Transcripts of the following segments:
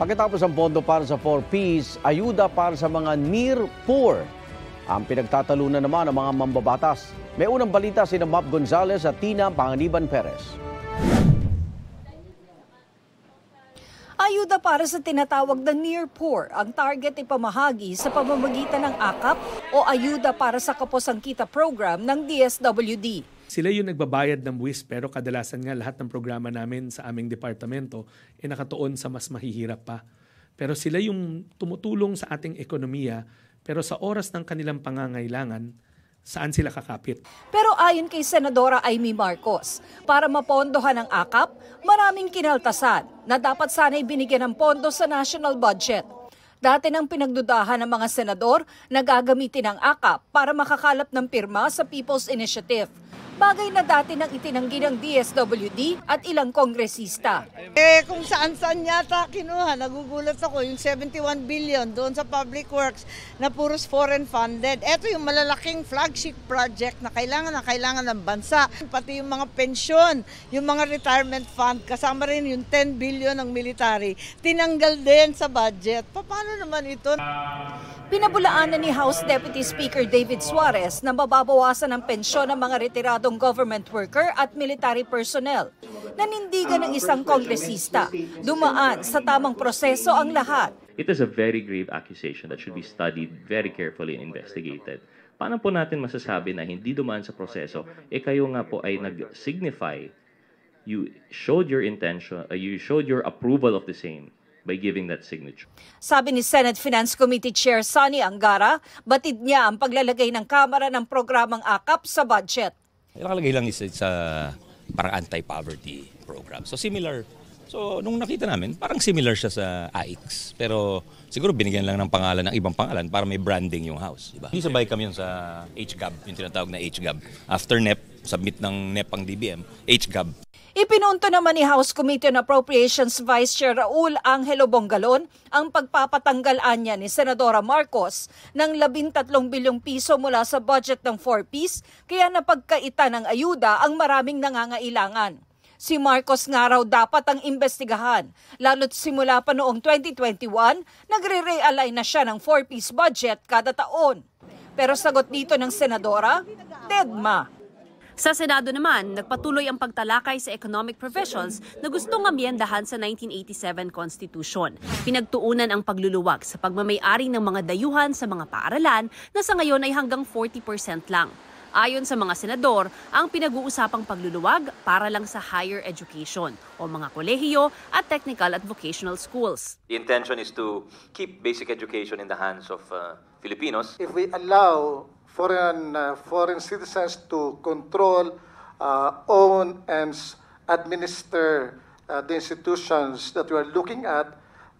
Pagkatapos ang pondo para sa 4Ps, ayuda para sa mga near poor. Ang pinagtatalunan naman ng mga mambabatas. May unang balita si Map Gonzales at Tina Panganiban Perez. Ayuda para sa tinatawag na near poor ang target ay pamahagi sa pamamagitan ng AKAP o Ayuda para sa kita Program ng DSWD. Sila yung nagbabayad ng buwis pero kadalasan nga lahat ng programa namin sa aming departamento ay eh, nakatuon sa mas mahihirap pa. Pero sila yung tumutulong sa ating ekonomiya pero sa oras ng kanilang pangangailangan, saan sila kakapit. Pero ayon kay Senadora Amy Marcos, para mapondohan ang akap, maraming kinaltasan na dapat sana'y binigyan ng pondo sa national budget. Dati nang pinagdudahan ng mga senador na gagamitin ang akap para makakalap ng pirma sa People's Initiative – bagay na dati nang itinanggi ng DSWD at ilang kongresista. Eh kung saan-saan yata kinuha, nagugulat ako yung 71 billion doon sa Public Works na puros foreign funded. Ito yung malalaking flagship project na kailangan na kailangan ng bansa. Pati yung mga pensyon, yung mga retirement fund, kasama rin yung 10 billion ng military, tinanggal din sa budget. Paano naman ito? Pinabulaanan ni House Deputy Speaker David Suarez na mababawasan ang pensyon ng mga retirado nitong government worker at military personnel. Nanindigan ng isang kongresista, dumaan sa tamang proseso ang lahat. It is a very grave accusation that should be studied very carefully and investigated. Paano po natin masasabi na hindi dumaan sa proseso, eh kayo nga po ay nag-signify, you showed your intention, uh, you showed your approval of the same by giving that signature. Sabi ni Senate Finance Committee Chair Sonny Angara, batid niya ang paglalagay ng Kamara ng programang AKAP sa budget. Nakalagay lang isa sa parang anti-poverty program. So similar. So nung nakita namin, parang similar siya sa AIX. Pero siguro binigyan lang ng pangalan ng ibang pangalan para may branding yung house. Diba? Yung sabay kami yun sa HGAB, yung tinatawag na HGAB. After NEP, submit ng NEP ang DBM, HGAB. Ipinunto naman ni House Committee on Appropriations Vice Chair Raul Angelo Bongalon ang pagpapatanggalan niya ni Senadora Marcos ng 13 bilyong piso mula sa budget ng 4-piece kaya napagkaita ng ayuda ang maraming nangangailangan. Si Marcos nga raw dapat ang imbestigahan, lalo't simula pa noong 2021, nagre-realign na siya ng 4-piece budget kada taon. Pero sagot dito ng Senadora, deadma. Sa Senado naman, nagpatuloy ang pagtalakay sa economic provisions na gustong amyendahan sa 1987 Constitution. Pinagtuunan ang pagluluwag sa pagmamayari ng mga dayuhan sa mga paaralan na sa ngayon ay hanggang 40% lang. Ayon sa mga senador, ang pinag-uusapang pagluluwag para lang sa higher education o mga kolehiyo at technical at vocational schools. The intention is to keep basic education in the hands of uh, Filipinos. If we allow foreign, uh, foreign citizens to control, uh, own, and administer uh, the institutions that we are looking at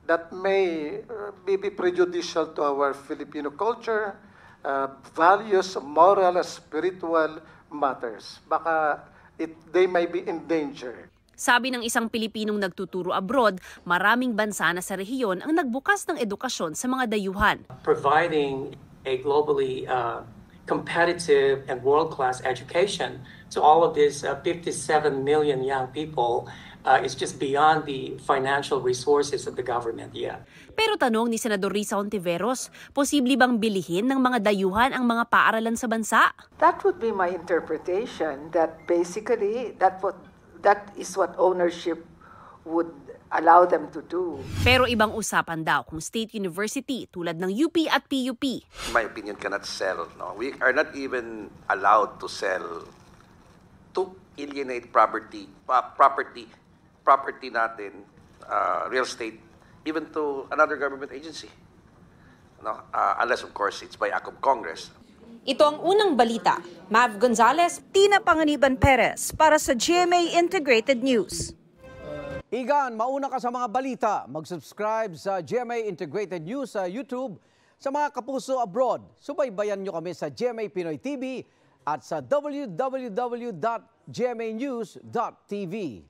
that may be, uh, be prejudicial to our Filipino culture, uh, values, moral, and spiritual matters. Baka it, they may be in danger. Sabi ng isang Pilipinong nagtuturo abroad, maraming bansa na sa rehiyon ang nagbukas ng edukasyon sa mga dayuhan. Providing a globally uh, competitive and world class education to all of these uh, 57 million young people uh, is just beyond the financial resources of the government yet. Yeah. Pero tanong ni Senador Risa Ontiveros, posible bang bilihin ng mga dayuhan ang mga paaralan sa bansa? That would be my interpretation that basically that what that is what ownership would allow them to do. Pero ibang usapan daw kung state university tulad ng UP at PUP. In my opinion, cannot sell. No? We are not even allowed to sell to alienate property, property, property natin, uh, real estate, even to another government agency. No? Uh, unless, of course, it's by act of Congress. Ito ang unang balita. Mav Gonzalez, Tina Panganiban Perez para sa GMA Integrated News. Igan, mauna ka sa mga balita. Mag-subscribe sa GMA Integrated News sa YouTube. Sa mga kapuso abroad, subaybayan nyo kami sa GMA Pinoy TV at sa www.gmanews.tv.